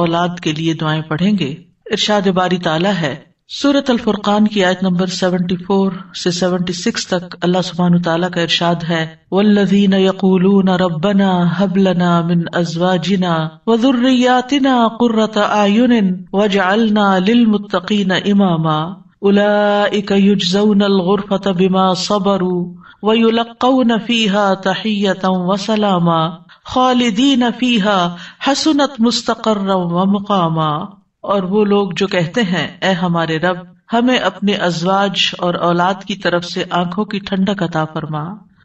औलाद के लिए दुआएं पढ़ेंगे इरशाद बारी ताला है सूरत अल फुरकान की आयत नंबर 74 से 76 तक अल्लाह सुबहान तआला का इरशाद है वल्लजीन यकूलून रब्बना हब लना मिन अजवाजिना व कुर्रत आयुनिन वजअलना लिलमुत्तकीन इमामा उलाइक युजजौन الغرفة बिमा सबरू व फीहा तहियतन व खालिदीन फीहा हसनत मुस्तकर व मुकामा और वो लोग जो कहते हैं ए हमारे रब हमें अपने अजवाज और औलाद की तरफ से आंखों की ठंडक अता फरमा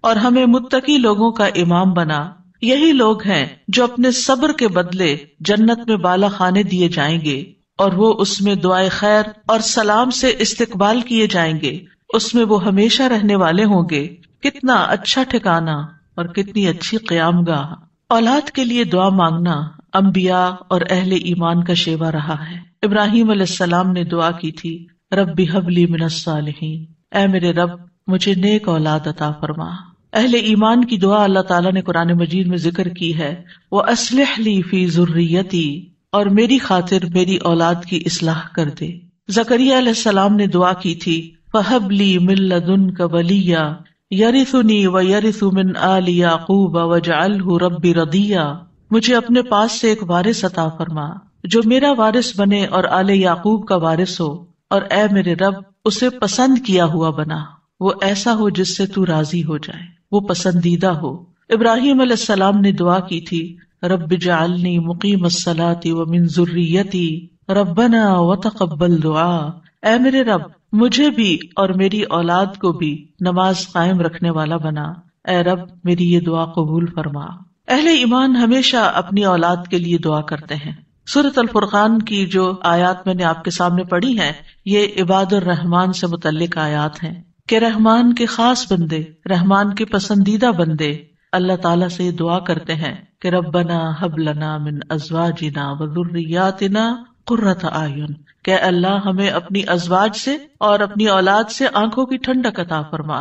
और हमें मुत्तकी लोगों का इमाम बना यही लोग हैं जो अपने सब्र के बदले जन्नत में बाला खाने दिए जाएंगे और वो उसमें दुआए खैर और सलाम से इस्तकबाल किए जाएंगे उसमें वो हमेशा रहने वाले होंगे कितना अच्छा ठिकाना और कितनी अच्छी क्यामगाह औलाद के लिए दुआ मांगना अम्बिया और अहल ईमान का शेवा रहा है इब्राहिम अलैहिस्सलाम ने दुआ की थी रब हबली मिनसालहीन ए मेरे रब मुझे नेक औलाद अता फरमा अहल ईमान की दुआ अल्लाह ताला ने कुरान मजीद में जिक्र की है वो असलहली फी जुर्रियती और मेरी खातिर मेरी औलाद की इसलाह कर दे जकरिया ने दुआ की थी फहबली मिल्लदुन का वलिया यरिसुनी व यरिसु मिन आल याकूब वजअलहु रब्बी रदिया मुझे अपने पास से एक वारिस अता फरमा जो मेरा वारिस बने और आले याकूब का वारिस हो और ए मेरे रब उसे पसंद किया हुआ बना वो ऐसा हो जिससे तू राजी हो जाए वो पसंदीदा हो इब्राहिम सलाम ने दुआ की थी रब जालनी मुकीम सलाती व मिनजुर्रियती रबना व तकबल दुआ ए मेरे रब मुझे भी और मेरी औलाद को भी नमाज कायम रखने वाला बना ए रब मेरी ये दुआ कबूल फरमा अहले ईमान हमेशा अपनी औलाद के लिए दुआ करते हैं सूरत अलफुर्कान की जो आयत मैंने आपके सामने पढ़ी है ये इबादुर रहमान से मुतलक आयात हैं कि रहमान के खास बंदे रहमान के पसंदीदा बंदे अल्लाह ताला से दुआ करते हैं कि रबना हबलना मिन अजवाजिना वजुर्रियातिना कुर्रत आयुन क्या अल्लाह हमें अपनी अजवाज से और अपनी औलाद से आंखों की ठंडक अता फरमा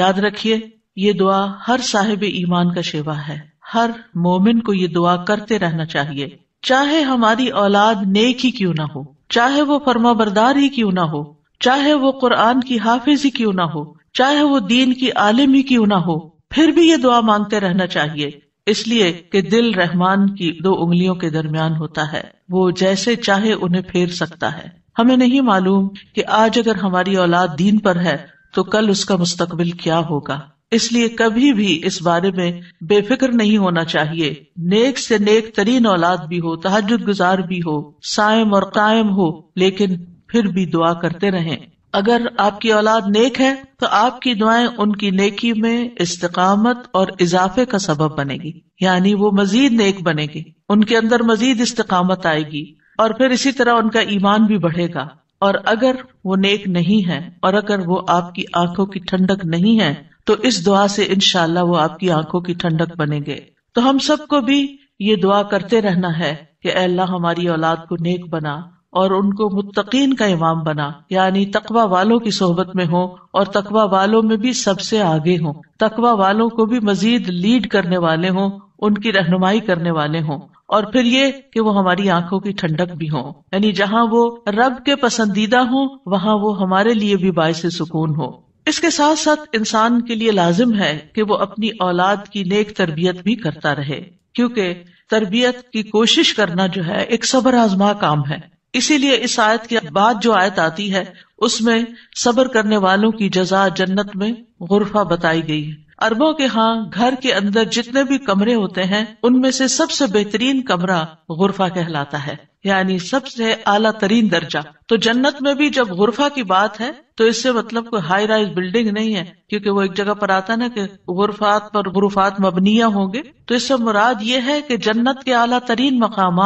याद रखिये ये दुआ हर साहिब ईमान का शेवा है हर मोमिन को ये दुआ करते रहना चाहिए चाहे हमारी औलाद नेक ही क्यूँ ना हो चाहे वो फर्मा बरदार ही क्यूँ ना हो चाहे वो कुरान की हाफिज ही क्यों ना हो चाहे वो दीन की आलिम ही क्यूँ ना हो फिर भी ये दुआ मांगते रहना चाहिए इसलिए कि दिल रहमान की दो उंगलियों के दरमियान होता है वो जैसे चाहे उन्हें फेर सकता है हमें नहीं मालूम कि आज अगर हमारी औलाद दीन पर है तो कल उसका मुस्तकबिल क्या होगा इसलिए कभी भी इस बारे में बेफिक्र नहीं होना चाहिए नेक से नेक तरीन औलाद भी हो तहजद गुजार भी हो सायम और कायम हो लेकिन फिर भी दुआ करते रहें अगर आपकी औलाद नेक है तो आपकी दुआएं उनकी नेकी में इस्तकामत और इजाफे का सबब बनेगी यानी वो मजीद नेक बनेगी उनके अंदर मजीद इस्तकामत आएगी और फिर इसी तरह उनका ईमान भी बढ़ेगा और अगर वो नेक नहीं है और अगर वो आपकी आंखों की ठंडक नहीं है तो इस दुआ से इनशाला वो आपकी आंखों की ठंडक बनेंगे तो हम सबको भी ये दुआ करते रहना है कि अल्लाह हमारी औलाद को नेक बना और उनको मुत्तकीन का इमाम बना यानी तकवा वालों की सोहबत में हो और तकवा वालों में भी सबसे आगे हो तकवा वालों को भी मजीद लीड करने वाले हों उनकी रहनुमाई करने वाले हों और फिर ये कि वो हमारी आंखों की ठंडक भी हो यानी जहाँ वो रब के पसंदीदा हो वहाँ वो हमारे लिए भी बायस सुकून हो इसके साथ साथ इंसान के लिए लाजिम है कि वो अपनी औलाद की नेक तरबियत भी करता रहे क्योंकि तरबियत की कोशिश करना जो है एक सबर आजमा काम है इसीलिए इस आयत के बाद जो आयत आती है उसमें सबर करने वालों की जजा जन्नत में गुरफा बताई गई है अरबों के यहाँ घर के अंदर जितने भी कमरे होते हैं उनमें से सबसे बेहतरीन कमरा गुरफा कहलाता है यानी सबसे आला तरीन दर्जा तो जन्नत में भी जब गुरफा की बात है तो इससे मतलब कोई हाई राइज बिल्डिंग नहीं है क्योंकि वो एक जगह पर आता है ना कि गुरफात पर गुरफात मबनिया होंगे तो इससे मुराद ये है कि जन्नत के आला तरीन मकाम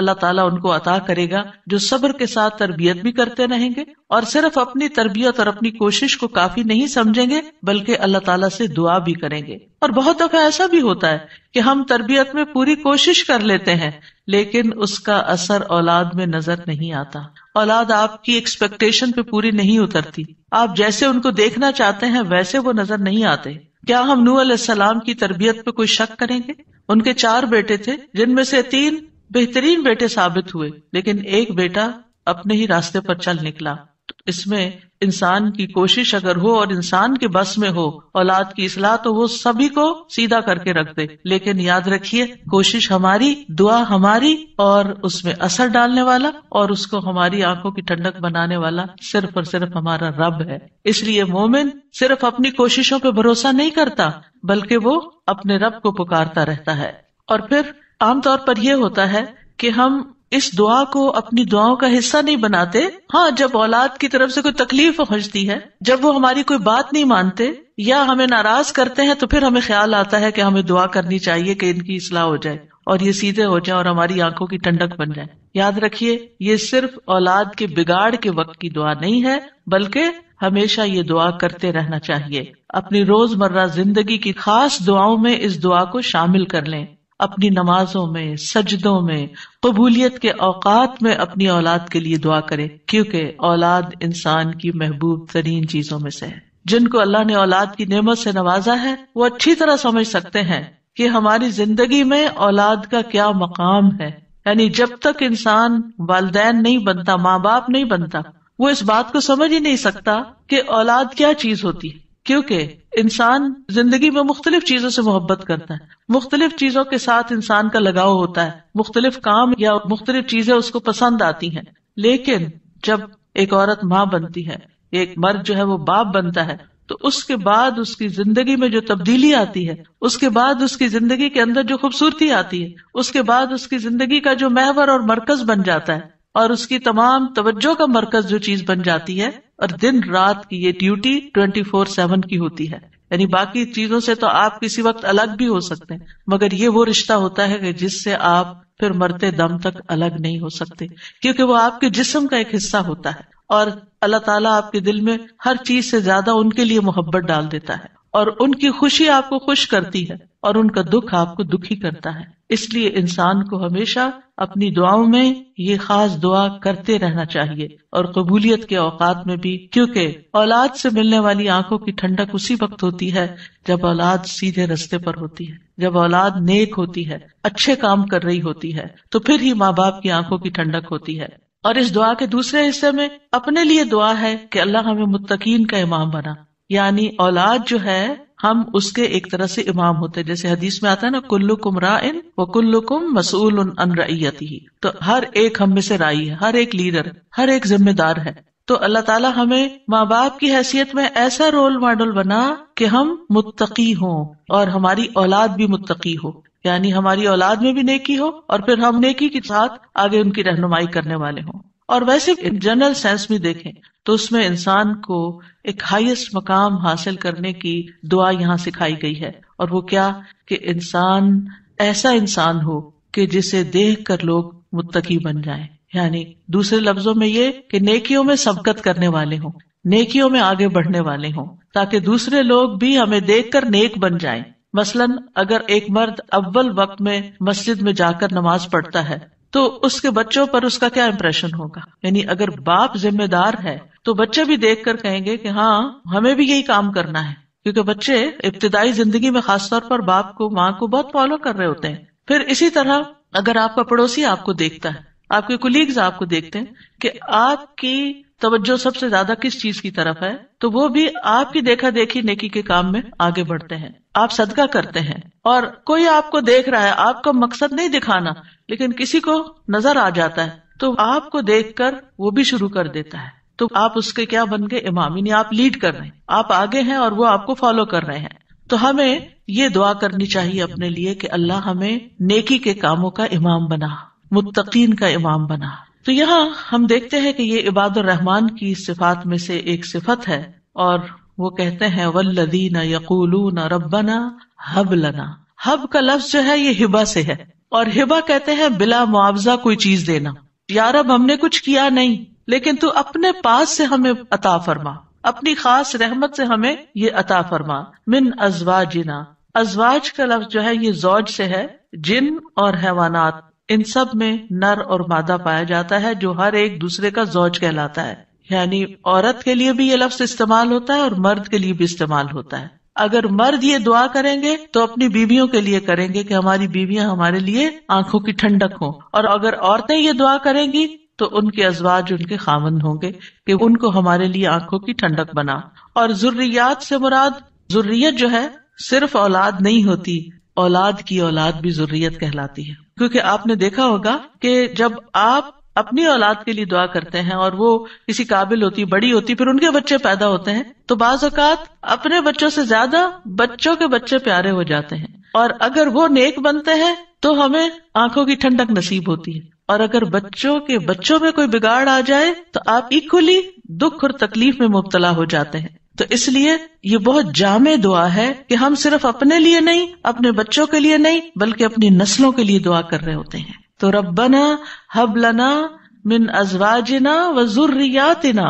अल्लाह ताला उनको अता करेगा जो सब्र के साथ तरबियत भी करते रहेंगे और सिर्फ अपनी तरबियत और अपनी कोशिश को काफी नहीं समझेंगे बल्कि अल्लाह ताला से दुआ भी करेंगे और बहुत दफा ऐसा भी होता है कि हम तरबियत में पूरी कोशिश कर लेते हैं लेकिन उसका असर औलाद में नजर नहीं आता औलाद आपकी एक्सपेक्टेशन पे पूरी नहीं उतरती आप जैसे उनको देखना चाहते हैं वैसे वो नजर नहीं आते क्या हम नू सलाम की तरबियत पे कोई शक करेंगे उनके चार बेटे थे जिनमें से तीन बेहतरीन बेटे साबित हुए लेकिन एक बेटा अपने ही रास्ते पर चल निकला तो इसमें इंसान की कोशिश अगर हो और इंसान के बस में हो औलाद की इसलाह तो वो सभी को सीधा करके रख दे लेकिन याद रखिए कोशिश हमारी दुआ हमारी और उसमें असर डालने वाला और उसको हमारी आंखों की ठंडक बनाने वाला सिर्फ और सिर्फ हमारा रब है इसलिए मोमिन सिर्फ अपनी कोशिशों पर भरोसा नहीं करता बल्कि वो अपने रब को पुकारता रहता है और फिर आमतौर पर यह होता है कि हम इस दुआ को अपनी दुआओं का हिस्सा नहीं बनाते हाँ जब औलाद की तरफ से कोई तकलीफ पहुंचती है जब वो हमारी कोई बात नहीं मानते या हमें नाराज करते हैं तो फिर हमें ख्याल आता है कि हमें दुआ करनी चाहिए कि इनकी इसलाह हो जाए और ये सीधे हो जाए और हमारी आंखों की ठंडक बन जाए याद रखिए ये सिर्फ औलाद के बिगाड़ के वक्त की दुआ नहीं है बल्कि हमेशा ये दुआ करते रहना चाहिए अपनी रोजमर्रा जिंदगी की खास दुआओं में इस दुआ को शामिल कर लें अपनी नमाजों में सजदों में कबूलियत के औकात में अपनी औलाद के लिए दुआ करें क्योंकि औलाद इंसान की महबूब तरीन चीजों में से है जिनको अल्लाह ने औलाद की नेमत से नवाजा है वो अच्छी तरह समझ सकते हैं कि हमारी जिंदगी में औलाद का क्या मकाम है यानी जब तक इंसान वालदेन नहीं बनता माँ बाप नहीं बनता वो इस बात को समझ ही नहीं सकता कि औलाद क्या चीज होती है क्योंकि इंसान जिंदगी में मुख्तलिफ चीजों से मोहब्बत करता है मुख्तलिफ चीजों के साथ इंसान का लगाव होता है मुख्तलिफ काम या मुख्तलिफ चीजें उसको पसंद आती है लेकिन जब एक औरत माँ बनती है एक मर्द जो है वो बाप बनता है तो उसके बाद उसकी जिंदगी में जो तब्दीली आती है उसके बाद उसकी जिंदगी के अंदर जो खूबसूरती आती है उसके बाद उसकी जिंदगी का जो महवर और मरकज बन जाता है और उसकी तमाम तवज्जो का मरकज जो चीज बन जाती है और दिन रात की ये ड्यूटी ट्वेंटी फोर सेवन की होती है यानी बाकी चीजों से तो आप किसी वक्त अलग भी हो सकते हैं मगर ये वो रिश्ता होता है कि जिससे आप फिर मरते दम तक अलग नहीं हो सकते क्योंकि वो आपके जिस्म का एक हिस्सा होता है और अल्लाह ताला आपके दिल में हर चीज से ज्यादा उनके लिए मोहब्बत डाल देता है और उनकी खुशी आपको खुश करती है और उनका दुख आपको दुखी करता है इसलिए इंसान को हमेशा अपनी दुआओं में ये खास दुआ करते रहना चाहिए और कबूलियत के औकात में भी क्योंकि औलाद से मिलने वाली आंखों की ठंडक उसी वक्त होती है जब औलाद सीधे रस्ते पर होती है जब औलाद नेक होती है अच्छे काम कर रही होती है तो फिर ही माँ बाप की आंखों की ठंडक होती है और इस दुआ के दूसरे हिस्से में अपने लिए दुआ है कि अल्लाह हमें मुतकीन का इमाम बना यानी औलाद जो है हम उसके एक तरह से इमाम होते हैं जैसे हदीस में आता है ना कुल्लु कुम राइन व कुल्लु कुम मसूल अन रईयती तो हर एक हम में से राई है हर एक लीडर हर एक जिम्मेदार है तो अल्लाह ताला हमें माँ बाप की हैसियत में ऐसा रोल मॉडल बना कि हम मुत्तकी हों और हमारी औलाद भी मुत्तकी हो यानी हमारी औलाद में भी नेकी हो और फिर हम नेकी के साथ आगे उनकी रहनुमाई करने वाले हों और वैसे जनरल सेंस में देखें तो उसमें इंसान को एक हाईएस्ट मकाम हासिल करने की दुआ यहाँ सिखाई गई है और वो क्या कि इंसान ऐसा इंसान हो कि जिसे देख कर लोग मुत्तकी बन जाएं यानी दूसरे लफ्जों में ये कि नेकियों में सबकत करने वाले हों नेकियों में आगे बढ़ने वाले हों ताकि दूसरे लोग भी हमें कर नेक बन जाए मसलन अगर एक मर्द अव्वल वक्त में मस्जिद में जाकर नमाज पढ़ता है तो उसके बच्चों पर उसका क्या इम्प्रेशन होगा यानी अगर बाप जिम्मेदार है तो बच्चे भी देख कर कहेंगे कि हाँ हमें भी यही काम करना है क्योंकि बच्चे इब्तदाई जिंदगी में खासतौर पर बाप को माँ को बहुत फॉलो कर रहे होते हैं फिर इसी तरह अगर आपका पड़ोसी आपको देखता है आपके कुलीग्स आपको देखते हैं कि आपकी तवज्जो सबसे ज्यादा किस चीज की तरफ है तो वो भी आपकी देखा देखी नेकी के काम में आगे बढ़ते हैं आप सदका करते हैं और कोई आपको देख रहा है आपका मकसद नहीं दिखाना लेकिन किसी को नजर आ जाता है तो आपको देखकर वो भी शुरू कर देता है तो आप उसके क्या बन गए इमाम यानी आप लीड कर रहे हैं आप आगे हैं और वो आपको फॉलो कर रहे हैं तो हमें ये दुआ करनी चाहिए अपने लिए कि अल्लाह हमें नेकी के कामों का इमाम बना मुत्तकीन का इमाम बना तो यहाँ हम देखते हैं कि ये इबाद रहमान की सिफात में से एक सिफत है और वो कहते हैं वल्लदीन यकूलून रब्बना हब लना हब का लफ्ज जो है ये हिबा से है और हिबा कहते हैं बिला मुआवजा कोई चीज देना यार अब हमने कुछ किया नहीं लेकिन तू अपने पास से हमें अता फरमा अपनी खास रहमत से हमें ये अता फरमा मिन अजवाजिना अजवाज का लफ्ज जो है ये जौज से है जिन और हैवानात इन सब में नर और मादा पाया जाता है जो हर एक दूसरे का जौज कहलाता है यानी औरत के लिए भी ये लफ्ज इस्तेमाल होता है और मर्द के लिए भी इस्तेमाल होता है अगर मर्द ये दुआ करेंगे तो अपनी बीवियों के लिए करेंगे कि हमारी बीवियां हमारे लिए आंखों की ठंडक हो और अगर औरतें ये दुआ करेंगी तो उनके अजवाज उनके खामन होंगे कि उनको हमारे लिए आंखों की ठंडक बना और जरूरियात से मुराद जरूरियत जो है सिर्फ औलाद नहीं होती औलाद की औलाद भी जरूरियत कहलाती है क्योंकि आपने देखा होगा कि जब आप अपनी औलाद के लिए दुआ करते हैं और वो किसी काबिल होती बड़ी होती फिर उनके बच्चे पैदा होते हैं तो बाज अवकात अपने बच्चों से ज्यादा बच्चों के बच्चे प्यारे हो जाते हैं और अगर वो नेक बनते हैं तो हमें आंखों की ठंडक नसीब होती है और अगर बच्चों के बच्चों में कोई बिगाड़ आ जाए तो आप इक्वली दुख और तकलीफ में मुबतला हो जाते हैं तो इसलिए ये बहुत जामे दुआ है कि हम सिर्फ अपने लिए नहीं अपने बच्चों के लिए नहीं बल्कि अपनी नस्लों के लिए दुआ कर रहे होते हैं तो हब हबलना मिन अजवाजना व जुर्रियातना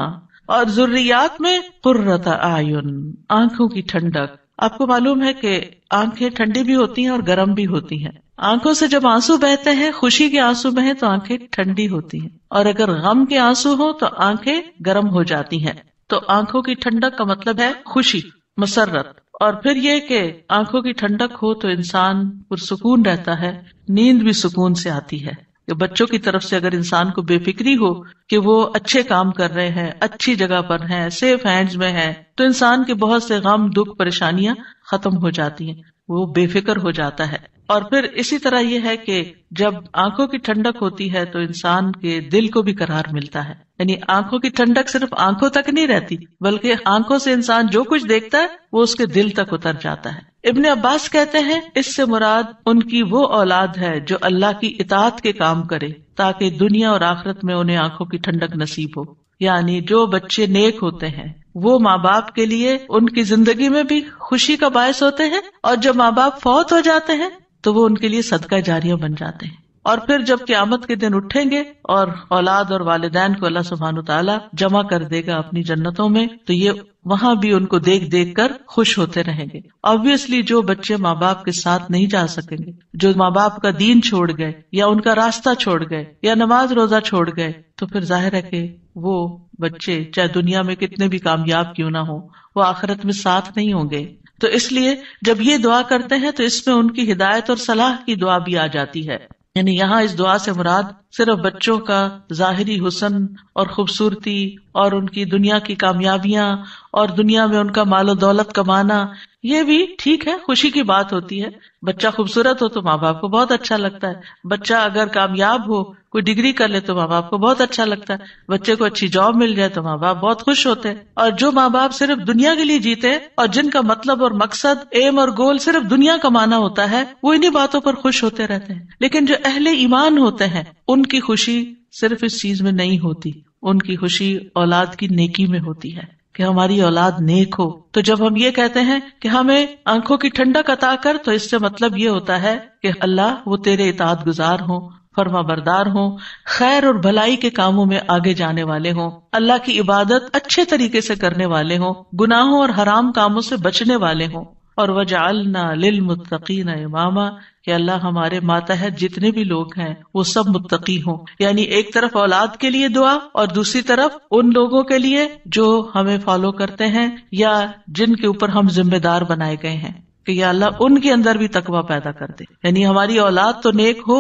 और जुर्रियात में कुर्रता आयुन आंखों की ठंडक आपको मालूम है कि आंखें ठंडी भी होती हैं और गर्म भी होती हैं आंखों से जब आंसू बहते हैं खुशी के आंसू बहे तो आंखें ठंडी होती हैं और अगर गम के आंसू हो तो आंखें गर्म हो जाती हैं तो आंखों की ठंडक का मतलब है खुशी मसरत और फिर ये कि आंखों की ठंडक हो तो इंसान पुरसकून रहता है नींद भी सुकून से आती है कि बच्चों की तरफ से अगर इंसान को बेफिक्री हो कि वो अच्छे काम कर रहे हैं अच्छी जगह पर हैं सेफ हैंड्स में हैं तो इंसान के बहुत से गम दुख परेशानियां खत्म हो जाती हैं वो बेफिक्र हो जाता है और फिर इसी तरह यह है कि जब आंखों की ठंडक होती है तो इंसान के दिल को भी करार मिलता है यानी आंखों की ठंडक सिर्फ आंखों तक नहीं रहती बल्कि आंखों से इंसान जो कुछ देखता है वो उसके दिल तक उतर जाता है इब्ने अब्बास कहते हैं इससे मुराद उनकी वो औलाद है जो अल्लाह की इतात के काम करे ताकि दुनिया और आखिरत में उन्हें आंखों की ठंडक नसीब हो यानी जो बच्चे नेक होते हैं वो माँ बाप के लिए उनकी जिंदगी में भी खुशी का बायस होते हैं और जब माँ बाप फौत हो जाते हैं तो वो उनके लिए सदका जारिया बन जाते हैं और फिर जब क्यामत के दिन उठेंगे और औलाद और वालदेन को अल्लाह सुबहान तला जमा कर देगा अपनी जन्नतों में तो ये वहाँ भी उनको देख देख कर खुश होते रहेंगे ऑब्वियसली जो बच्चे माँ बाप के साथ नहीं जा सकेंगे जो माँ बाप का दीन छोड़ गए या उनका रास्ता छोड़ गए या नमाज रोजा छोड़ गए तो फिर जाहिर है कि वो बच्चे चाहे दुनिया में कितने भी कामयाब क्यों ना हो वो आखिरत में साथ नहीं होंगे तो इसलिए जब ये दुआ करते हैं तो इसमें उनकी हिदायत और सलाह की दुआ भी आ जाती है यानी यहाँ इस दुआ से मुराद सिर्फ बच्चों का जाहरी हुसन और खूबसूरती और उनकी दुनिया की कामयाबियां और दुनिया में उनका मालो दौलत कमाना ये भी ठीक है खुशी की बात होती है बच्चा खूबसूरत हो तो माँ बाप को बहुत अच्छा लगता है बच्चा अगर कामयाब हो कोई डिग्री कर ले तो माँ बाप को बहुत अच्छा लगता है बच्चे को अच्छी जॉब मिल जाए तो माँ बाप बहुत खुश होते हैं और जो माँ बाप सिर्फ दुनिया के लिए जीते और जिनका मतलब और मकसद एम और गोल सिर्फ दुनिया कमाना होता है वो इन्हीं बातों पर खुश होते रहते हैं लेकिन जो अहले ईमान होते हैं उनकी खुशी सिर्फ इस चीज में नहीं होती उनकी खुशी औलाद की नेकी में होती है कि हमारी औलाद नेक हो तो जब हम ये कहते हैं कि हमें आंखों की ठंडक अता कर तो इससे मतलब ये होता है कि अल्लाह वो तेरे इताद गुजार हो फर्मा बरदार हो खैर और भलाई के कामों में आगे जाने वाले हों अल्लाह की इबादत अच्छे तरीके से करने वाले हों गुनाहों और हराम कामों से बचने वाले हों और वजालना लिल मुतकीन इमामा कि अल्लाह हमारे माता है जितने भी लोग हैं वो सब मुत्तकी हों यानी एक तरफ औलाद के लिए दुआ और दूसरी तरफ उन लोगों के लिए जो हमें फॉलो करते हैं या जिनके ऊपर हम जिम्मेदार बनाए गए हैं कि या अल्लाह उनके अंदर भी तकवा पैदा कर दे यानी हमारी औलाद तो नेक हो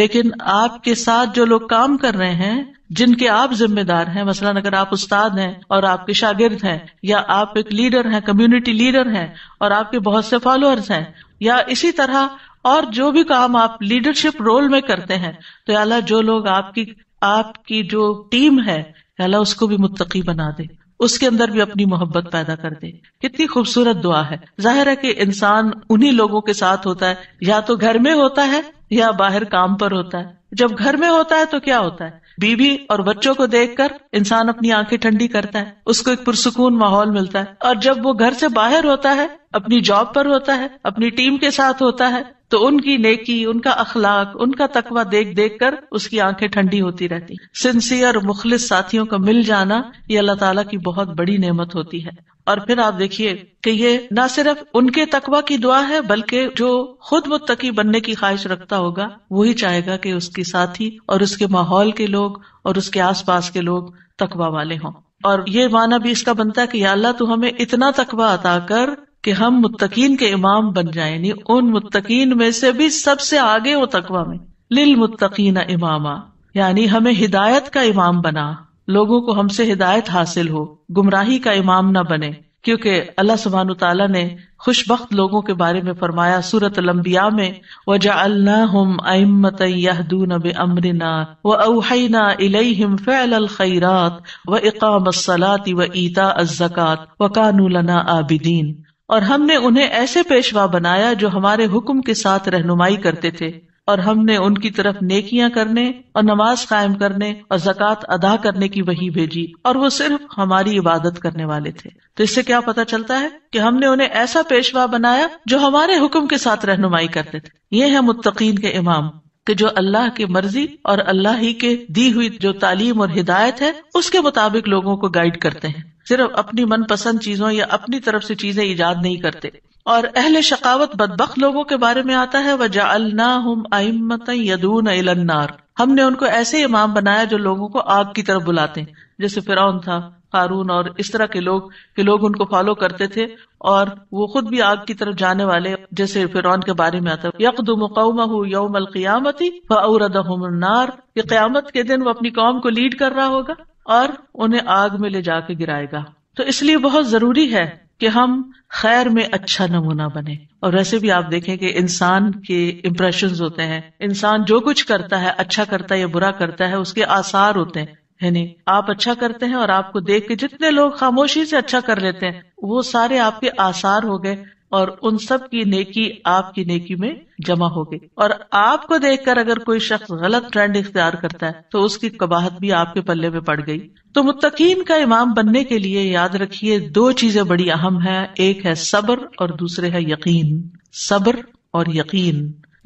लेकिन आपके साथ जो लोग काम कर रहे हैं जिनके आप जिम्मेदार हैं मसलन अगर आप उस्ताद हैं और आपके शागिर्द हैं या आप एक लीडर हैं कम्युनिटी लीडर हैं और आपके बहुत से फॉलोअर्स हैं या इसी तरह और जो भी काम आप लीडरशिप रोल में करते हैं तो अला जो लोग आपकी आपकी जो टीम है अला उसको भी मुतकी बना दे उसके अंदर भी अपनी मोहब्बत पैदा कर दे कितनी खूबसूरत दुआ है जाहिर है कि इंसान उन्हीं लोगों के साथ होता है या तो घर में होता है या बाहर काम पर होता है जब घर में होता है तो क्या होता है बीवी और बच्चों को देखकर इंसान अपनी आंखें ठंडी करता है उसको एक पुरसकून माहौल मिलता है और जब वो घर से बाहर होता है अपनी जॉब पर होता है अपनी टीम के साथ होता है तो उनकी नेकी उनका अखलाक उनका तकवा देख देख कर उसकी आंखें ठंडी होती रहती सिंसियर मुखलिस साथियों का मिल जाना ये अल्लाह ताला की बहुत बड़ी नेमत होती है और फिर आप देखिए कि ये न सिर्फ उनके तकवा की दुआ है बल्कि जो खुद मुत्तकी बनने की ख्वाहिश रखता होगा वही चाहेगा कि उसके साथी और उसके माहौल के लोग और उसके आसपास के लोग तकवा वाले हों और ये माना भी इसका बनता है कि अल्लाह तू हमें इतना तकवा अता कर कि हम मुत्तकीन के इमाम बन जाए यानी उन मुत्तकीन में से भी सबसे आगे हो तकवा में लिल मुत्तकीन इमामा यानी हमें हिदायत का इमाम बना लोगों को हमसे हिदायत हासिल हो गुमराही का इमाम ना बने क्योंकि अल्लाह सुबहान तला ने खुशबक लोगों के बारे में फरमाया सूरत लम्बिया में वजा हम यहदून बे अमरना व अना इलहिम खैरात व इकाम सलात व ईता अज़क़ात व कानूलना आबिदीन और हमने उन्हें ऐसे पेशवा बनाया जो हमारे हुक्म के साथ रहनुमाई करते थे और हमने उनकी तरफ नेकियां करने और नमाज कायम करने और जक़ात अदा करने की वही भेजी और वो सिर्फ हमारी इबादत करने वाले थे तो इससे क्या पता चलता है कि हमने उन्हें ऐसा पेशवा बनाया जो हमारे हुक्म के साथ रहनुमाई करते थे ये है मुतकीन के इमाम कि जो अल्लाह की मर्जी और अल्लाह ही के दी हुई जो तालीम और हिदायत है उसके मुताबिक लोगों को गाइड करते हैं सिर्फ अपनी मन पसंद चीजों या अपनी तरफ से चीजें ईजाद नहीं करते और अहल शकावत बदबक लोगों के बारे में आता है वजा अल्ना हम आइमत यदून इलन्नार हमने उनको ऐसे इमाम बनाया जो लोगों को आग की तरफ बुलाते हैं जैसे फिरौन था कारून और इस तरह के लोग के लोग उनको फॉलो करते थे और वो खुद भी आग की तरफ जाने वाले जैसे फिरौन के बारे में आता यकदुम यौम क्यामती फरदार ये क्यामत के दिन वो अपनी कौम को लीड कर रहा होगा और उन्हें आग में ले जाके गिराएगा तो इसलिए बहुत जरूरी है कि हम खैर में अच्छा नमूना बने और वैसे भी आप देखें कि इंसान के इम्प्रेशन होते हैं इंसान जो कुछ करता है अच्छा करता है या बुरा करता है उसके आसार होते हैं यानी आप अच्छा करते हैं और आपको देख के जितने लोग खामोशी से अच्छा कर लेते हैं वो सारे आपके आसार हो गए और उन सब की नेकी आपकी नेकी में जमा होगी और आपको देखकर अगर कोई शख्स गलत ट्रेंड इख्तियार करता है तो उसकी कबाहत भी आपके पल्ले में पड़ गई तो मुतकीन का इमाम बनने के लिए याद रखिए दो चीजें बड़ी अहम है एक है सब्र और दूसरे है यकीन सब्र और यकीन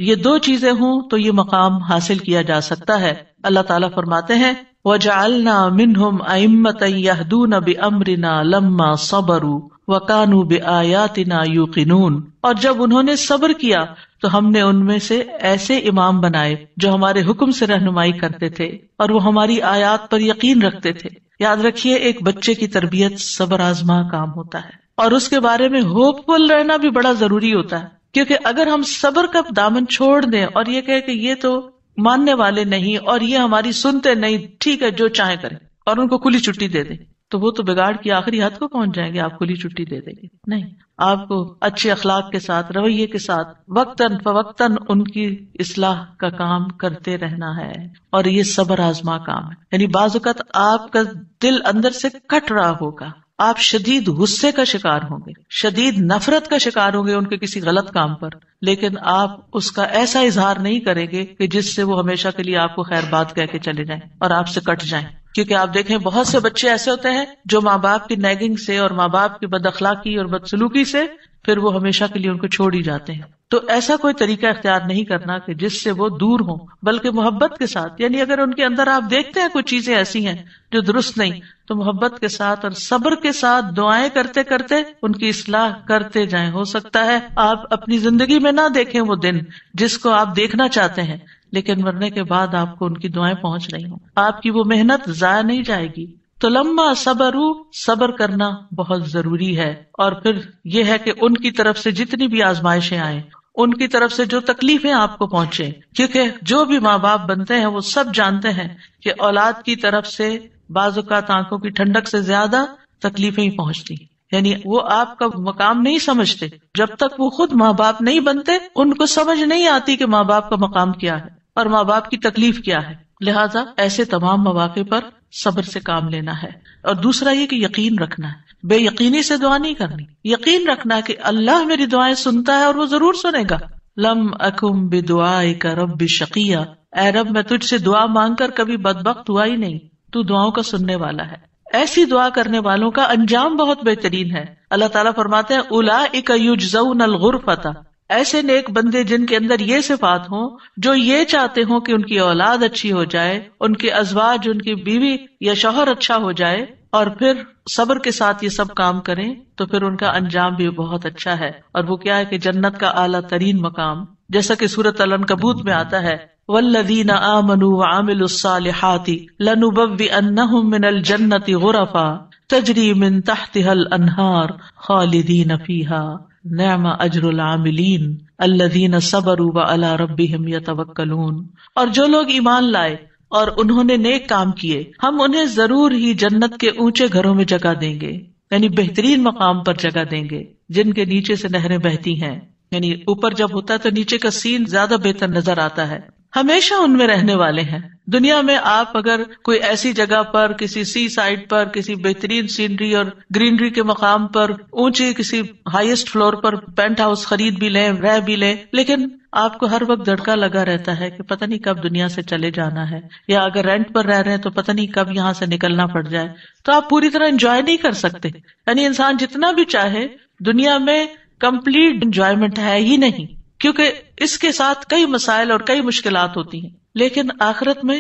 ये दो चीजें हों तो ये मकाम हासिल किया जा सकता है अल्लाह ताला फरमाते हैं वजालना मिनहुम अम्मत यहदून बिअम्रिना अमरिना लम्मा सबरू वकानू बे आयातना यूकिनून और जब उन्होंने सब्र किया तो हमने उनमें से ऐसे इमाम बनाए जो हमारे हुक्म से रहनुमाई करते थे और वो हमारी आयात पर यकीन रखते थे याद रखिए एक बच्चे की तरबियत सबर आजमा काम होता है और उसके बारे में होपफुल रहना भी बड़ा जरूरी होता है क्योंकि अगर हम सबर का दामन छोड़ दें और ये कहे कि ये तो मानने वाले नहीं और ये हमारी सुनते नहीं ठीक है जो चाहे करें और उनको खुली छुट्टी दे दें तो वो तो बिगाड़ की आखिरी हद को पहुंच जाएंगे आप खुली छुट्टी दे देंगे नहीं आपको अच्छे अखलाक के साथ रवैये के साथ वक्तन फवक्तन उनकी इसलाह का काम करते रहना है और ये सबर आजमा काम है यानी बाजुकत आपका दिल अंदर से कट रहा होगा आप शदीद गुस्से का शिकार होंगे शदीद नफरत का शिकार होंगे उनके किसी गलत काम पर लेकिन आप उसका ऐसा इजहार नहीं करेंगे कि जिससे वो हमेशा के लिए आपको खैर बात कह के चले जाएं और आपसे कट जाएं क्योंकि आप देखें बहुत से बच्चे ऐसे होते हैं जो माँ बाप की नैगिंग से और माँ बाप की बदअखलाकी और बदसलूकी से फिर वो हमेशा के लिए उनको छोड़ ही जाते हैं तो ऐसा कोई तरीका इख्तियार नहीं करना कि जिससे वो दूर हो बल्कि मोहब्बत के साथ यानी अगर उनके अंदर आप देखते हैं कुछ चीजें ऐसी हैं जो दुरुस्त नहीं तो मोहब्बत के साथ और सब्र के साथ दुआएं करते करते उनकी इसलाह करते जाएं हो सकता है आप अपनी जिंदगी में ना देखें वो दिन जिसको आप देखना चाहते हैं लेकिन मरने के बाद आपको उनकी दुआएं पहुंच रही हूँ आपकी वो मेहनत जाया नहीं जाएगी तो लम्बा सबरू सबर करना बहुत जरूरी है और फिर यह है कि उनकी तरफ से जितनी भी आजमाइशें आए उनकी तरफ से जो तकलीफें आपको पहुंचे क्योंकि जो भी माँ बाप बनते हैं वो सब जानते हैं कि औलाद की तरफ से बाजुकात आंखों की ठंडक से ज्यादा तकलीफें ही पहुंचती यानी वो आपका मकाम नहीं समझते जब तक वो खुद माँ बाप नहीं बनते उनको समझ नहीं आती कि माँ बाप का मकाम क्या है और माँ बाप की तकलीफ क्या है लिहाजा ऐसे तमाम मौाक़े पर सब्र से काम लेना है और दूसरा ये कि यकीन रखना है बे यकीनी से दुआ नहीं करनी यकीन रखना कि अल्लाह मेरी दुआएं सुनता है और वो जरूर सुनेगा लम अकुम बे दुआ का रब शकिया ए रब मैं तुझसे दुआ मांग कर कभी बदबक हुआ ही नहीं तू दुआओं का सुनने वाला है ऐसी दुआ करने वालों का अंजाम बहुत बेहतरीन है अल्लाह ताला फरमाते हैं उला इकजन गुरफता ऐसे नेक बंदे जिनके अंदर ये सिफात हो जो ये चाहते हो कि उनकी औलाद अच्छी हो जाए उनके अजवाज उनकी बीवी या शोहर अच्छा हो जाए और फिर सब्र के साथ ये सब काम करें तो फिर उनका अंजाम भी बहुत अच्छा है और वो क्या है कि जन्नत का आला तरीन मकाम जैसा की सूरत अलन कबूत में आता है वल्लीन आमनु आमिल जन्नति गुरफा तजरी मिन तहतिहल अनहार खालिदीन फीहा नैमा अजरुल आमिलीन अल्लदीन सबरू व अला रब्बिहिम यतवक्कलून और जो लोग ईमान लाए और उन्होंने नेक काम किए हम उन्हें जरूर ही जन्नत के ऊंचे घरों में जगह देंगे यानी बेहतरीन मकाम पर जगह देंगे जिनके नीचे से नहरें बहती हैं यानी ऊपर जब होता है तो नीचे का सीन ज्यादा बेहतर नजर आता है हमेशा उनमें रहने वाले हैं दुनिया में आप अगर कोई ऐसी जगह पर किसी सी साइड पर किसी बेहतरीन सीनरी और ग्रीनरी के मकाम पर ऊंची किसी हाईएस्ट फ्लोर पर पेंट हाउस खरीद भी लें रह भी लें लेकिन आपको हर वक्त धड़का लगा रहता है कि पता नहीं कब दुनिया से चले जाना है या अगर रेंट पर रह रहे हैं तो पता नहीं कब यहाँ से निकलना पड़ जाए तो आप पूरी तरह एंजॉय नहीं कर सकते यानी इंसान जितना भी चाहे दुनिया में कम्प्लीट एंजॉयमेंट है ही नहीं क्योंकि इसके साथ कई मसाइल और कई मुश्किल होती हैं लेकिन आखिरत में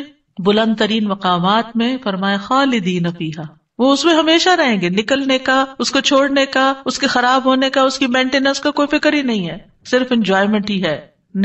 बुलंद तरीन मकाम में फरमाए खालिदीन फीहा वो उसमें हमेशा रहेंगे निकलने का उसको छोड़ने का उसके खराब होने का उसकी मेंटेनेंस का कोई फिक्र ही नहीं है सिर्फ इंजॉयमेंट ही है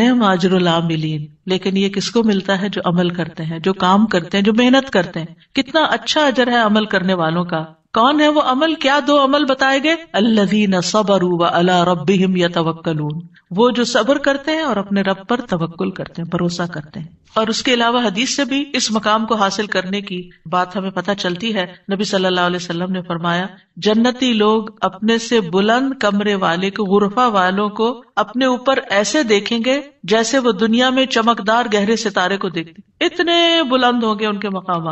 नम आजरुला मिलीन लेकिन ये किसको मिलता है जो अमल करते हैं जो काम करते हैं जो मेहनत करते हैं कितना अच्छा अजर है अमल करने वालों का कौन है वो अमल क्या दो अमल बताए गए सबरू सबर अला रबिम या तवक्लून वो जो सबर करते हैं और अपने रब पर तवक्ल करते हैं भरोसा करते हैं और उसके अलावा हदीस से भी इस मकाम को हासिल करने की बात हमें पता चलती है नबी सल्लल्लाहु अलैहि वसल्लम ने फरमाया जन्नती लोग अपने से बुलंद कमरे वाले को गुरफा वालों को अपने ऊपर ऐसे देखेंगे जैसे वो दुनिया में चमकदार गहरे सितारे को देखते इतने बुलंद होंगे उनके मकाम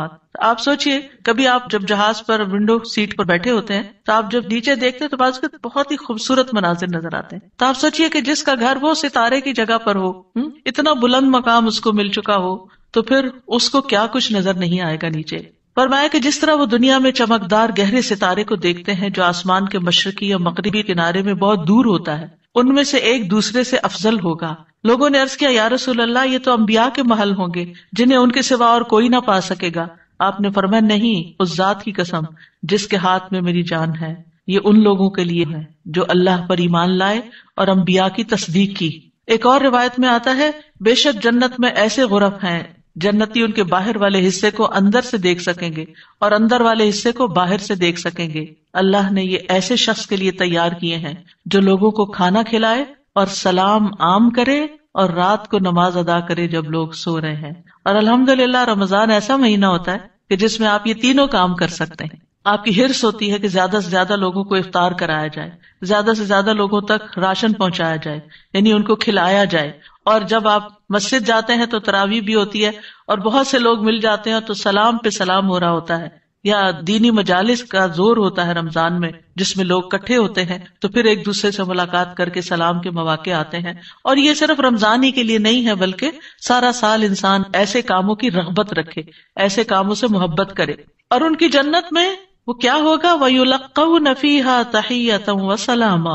आप सोचिए कभी आप जब जहाज पर विंडो सीट पर बैठे होते हैं तो आप जब नीचे देखते हैं तो बाज बहुत ही खूबसूरत मनाजिर नजर आते हैं तो आप सोचिए कि जिसका घर वो सितारे की जगह पर हो हम्म, इतना बुलंद मकाम उसको मिल चुका हो तो फिर उसको क्या कुछ नजर नहीं आएगा नीचे फरमाया कि जिस तरह वो दुनिया में चमकदार गहरे सितारे को देखते हैं जो आसमान के मशरकी या मगरबी किनारे में बहुत दूर होता है उनमें से एक दूसरे से अफजल होगा लोगों ने अर्ज किया या रसूलल्लाह ये तो अम्बिया के महल होंगे जिन्हें उनके सिवा और कोई ना पा सकेगा आपने फरमाया नहीं उस जात की कसम जिसके हाथ में मेरी जान है ये उन लोगों के लिए है जो अल्लाह पर ईमान लाए और अम्बिया की तस्दीक की एक और रिवायत में आता है बेशक जन्नत में ऐसे गुरफ हैं जन्नती उनके बाहर वाले हिस्से को अंदर से देख सकेंगे और अंदर वाले हिस्से को बाहर से देख सकेंगे अल्लाह ने ये ऐसे शख्स के लिए तैयार किए हैं जो लोगों को खाना खिलाए और सलाम आम करे और रात को नमाज अदा करे जब लोग सो रहे हैं और अल्हम्दुलिल्लाह रमजान ऐसा महीना होता है कि जिसमें आप ये तीनों काम कर सकते हैं आपकी हिरस होती है कि ज्यादा से ज्यादा लोगों को इफ्तार कराया जाए ज्यादा से ज्यादा लोगों तक राशन पहुंचाया जाए यानी उनको खिलाया जाए और जब आप मस्जिद जाते हैं तो तरावी भी होती है और बहुत से लोग मिल जाते हैं तो सलाम पे सलाम हो रहा होता है या दीनी मजालिस का जोर होता है रमजान में जिसमें लोग इकट्ठे होते हैं तो फिर एक दूसरे से मुलाकात करके सलाम के मौाक़े आते हैं और ये सिर्फ रमजान ही के लिए नहीं है बल्कि सारा साल इंसान ऐसे कामों की रगबत रखे ऐसे कामों से मोहब्बत करे और उनकी जन्नत में वो क्या होगा वयुलक नफीहा तहियतम व सलामा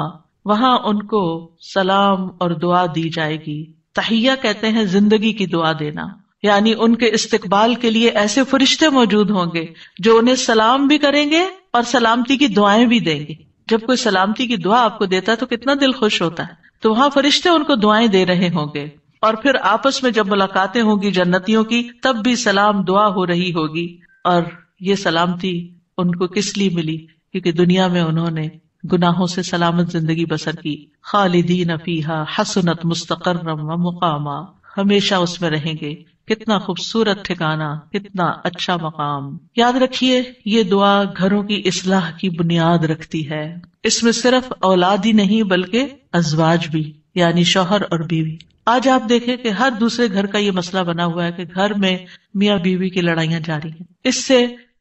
वहां उनको सलाम और दुआ दी जाएगी तहिया कहते हैं जिंदगी की दुआ देना यानी उनके इस्तकबाल के लिए ऐसे फरिश्ते मौजूद होंगे जो उन्हें सलाम भी करेंगे और सलामती की दुआएं भी देंगे जब कोई सलामती की दुआ आपको देता है तो कितना दिल खुश होता है तो वहां फरिश्ते उनको दुआएं दे रहे होंगे और फिर आपस में जब मुलाकातें होंगी जन्नतियों की तब भी सलाम दुआ हो रही होगी और ये सलामती उनको किस लिए मिली क्योंकि दुनिया में उन्होंने गुनाहों से सलामत जिंदगी बसर की खालिदीन अफीहा हसनत मुस्तकर मुकामा हमेशा उसमें रहेंगे कितना खूबसूरत ठिकाना कितना अच्छा मकाम याद रखिए ये दुआ घरों की इसलाह की बुनियाद रखती है इसमें सिर्फ औलाद ही नहीं बल्कि अजवाज भी यानी शोहर और बीवी आज आप देखें कि हर दूसरे घर का ये मसला बना हुआ है कि घर में मियाँ बीवी की लड़ाइयाँ जारी हैं इससे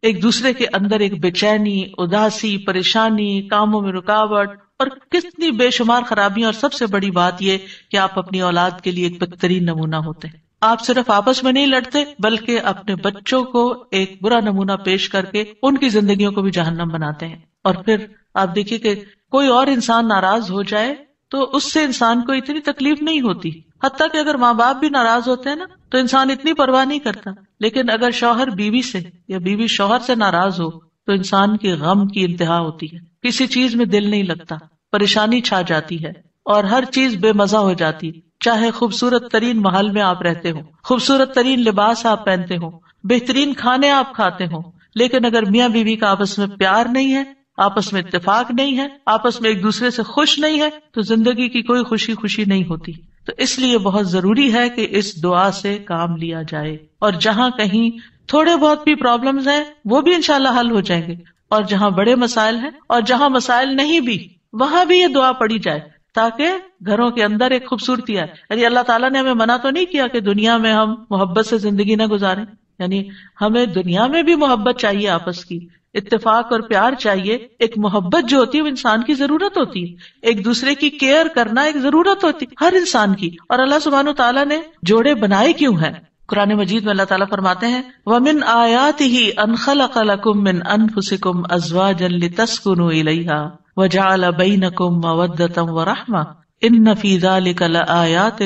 एक दूसरे के अंदर एक बेचैनी उदासी परेशानी कामों में रुकावट और कितनी बेशुमार खराबियां और सबसे बड़ी बात यह कि आप अपनी औलाद के लिए एक बेहतरीन नमूना होते हैं आप सिर्फ आपस में नहीं लड़ते बल्कि अपने बच्चों को एक बुरा नमूना पेश करके उनकी जिंदगी को भी जहन्नम बनाते हैं और फिर आप देखिए कि कोई और इंसान नाराज हो जाए तो उससे इंसान को इतनी तकलीफ नहीं होती हती कि अगर माँ बाप भी नाराज होते हैं ना तो इंसान इतनी परवाह नहीं करता लेकिन अगर शौहर बीवी से या बीवी शौहर से नाराज हो तो इंसान के गम की इंतहा होती है किसी चीज में दिल नहीं लगता परेशानी छा जाती है और हर चीज बेमजा हो जाती है चाहे खूबसूरत तरीन महल में आप रहते हो खूबसूरत तरीन लिबास आप पहनते हो बेहतरीन खाने आप खाते हो लेकिन अगर मियाँ बीवी का आपस में प्यार नहीं है आपस में इतफाक नहीं है आपस में एक दूसरे से खुश नहीं है तो जिंदगी की कोई खुशी खुशी नहीं होती तो इसलिए बहुत जरूरी है कि इस दुआ से काम लिया जाए और जहां कहीं थोड़े बहुत भी प्रॉब्लम हैं वो भी इनशाला हल हो जाएंगे और जहां बड़े मसाइल हैं और जहां मसाइल नहीं भी वहां भी ये दुआ पड़ी जाए ताकि घरों के अंदर एक खूबसूरती आए यानी अल्लाह ताला ने हमें मना तो नहीं किया कि दुनिया में हम मोहब्बत से जिंदगी ना गुजारें यानी हमें दुनिया में भी मोहब्बत चाहिए आपस की इत्तेफाक और प्यार चाहिए एक मोहब्बत जो होती है वो इंसान की जरूरत होती है एक दूसरे की केयर करना एक जरूरत होती है हर इंसान की और अल्लाह सुबहान तला ने जोड़े बनाए क्यूँ है कुरान मजीद में अल्लाह ताला फरमाते हैं वमिन आयात ही अनखलकुम अन फुसिकुम अजवा जल्ली तस्कुन वजाल व इन नफीजा लिकल आयात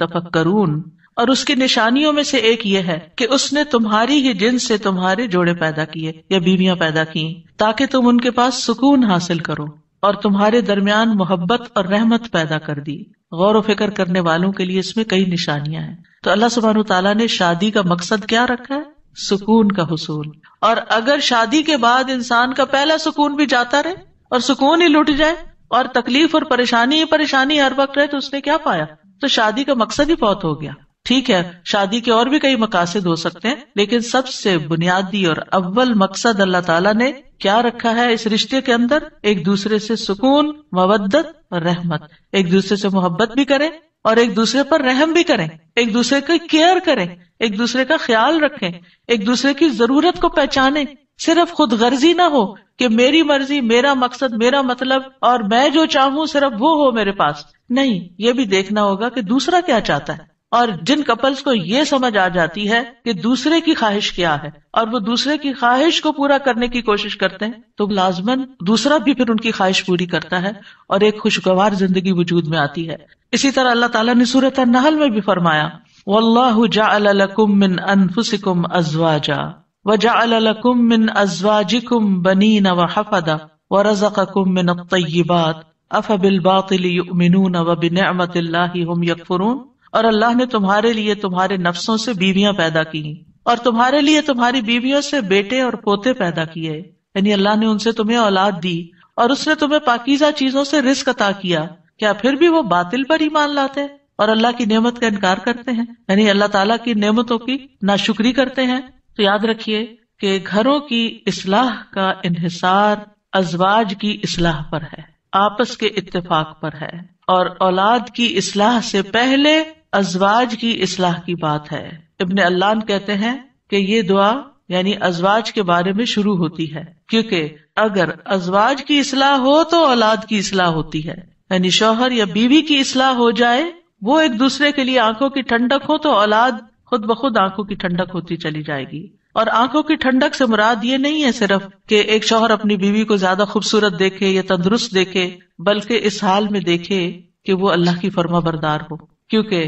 तफक करून और उसकी निशानियों में से एक ये है कि उसने तुम्हारी ही जिन से तुम्हारे जोड़े पैदा किए या बीवियां पैदा की ताकि तुम उनके पास सुकून हासिल करो और तुम्हारे दरमियान मोहब्बत और रहमत पैदा कर दी गौर फिक्र करने वालों के लिए इसमें कई निशानियां हैं तो अल्लाह सुबहान तला ने शादी का मकसद क्या रखा है सुकून का हसूल और अगर शादी के बाद इंसान का पहला सुकून भी जाता रहे और सुकून ही लुट जाए और तकलीफ और परेशानी ही परेशानी हर वक्त रहे तो उसने क्या पाया तो शादी का मकसद ही बहुत हो गया ठीक है शादी के और भी कई मकासद हो सकते हैं लेकिन सबसे बुनियादी और अव्वल मकसद अल्लाह ताला ने क्या रखा है इस रिश्ते के अंदर एक दूसरे से सुकून मवदत और रहमत एक दूसरे से मोहब्बत भी करें और एक दूसरे पर रहम भी करें एक दूसरे का केयर करें एक दूसरे का ख्याल रखें एक दूसरे की जरूरत को पहचाने सिर्फ खुद गर्जी ना हो कि मेरी मर्जी मेरा मकसद मेरा मतलब और मैं जो चाहूँ सिर्फ वो हो मेरे पास नहीं ये भी देखना होगा कि दूसरा क्या चाहता है और जिन कपल्स को ये समझ आ जाती है कि दूसरे की ख्वाहिश क्या है और वो दूसरे की ख्वाहिश को पूरा करने की कोशिश करते हैं तो लाजमन दूसरा भी फिर उनकी ख्वाहिश पूरी करता है और एक खुशगवार जिंदगी वजूद में आती है इसी तरह अल्लाह ताला ने सूरत नहल में भी फरमाया वल्लाहु जाकुम मिन अनफुसिकुम अजवाजा व जाकुम मिन अजवाजिकुम बनी नव हफदा व रजकुम मिन तय्यबात अफ बिल बातिल मिनून व बिन हम यकफरून और अल्लाह ने तुम्हारे लिए तुम्हारे नफ्सों से बीवियां पैदा की और तुम्हारे लिए तुम्हारी बीवियों से बेटे और पोते पैदा किए यानी अल्लाह ने उनसे तुम्हें औलाद दी और उसने तुम्हें पाकिजा चीजों से रिस्क अता किया क्या फिर भी वो बातिल पर ही मान लाते हैं और अल्लाह की नियमत का इनकार करते हैं यानी अल्लाह तला की नियमतों की नाशुक्री करते हैं तो याद रखिये कि घरों की इसलाह का इनहिसार अजवाज की इसलाह पर है आपस के इतफाक पर है और औलाद की इसलाह से पहले अजवाज की असलाह की बात है इबन अल्लान कहते हैं कि ये दुआ यानी अजवाज के बारे में शुरू होती है क्योंकि अगर अजवाज की असलाह हो तो औलाद की असलाह होती है यानी शोहर या बीवी की असलाह हो जाए वो एक दूसरे के लिए आंखों की ठंडक हो तो औलाद खुद ब खुद आंखों की ठंडक होती चली जाएगी और आंखों की ठंडक से मुराद ये नहीं है सिर्फ कि एक शोहर अपनी बीवी को ज्यादा खूबसूरत देखे या तंदुरुस्त देखे बल्कि इस हाल में देखे कि वो अल्लाह की फर्मा बरदार हो क्योंकि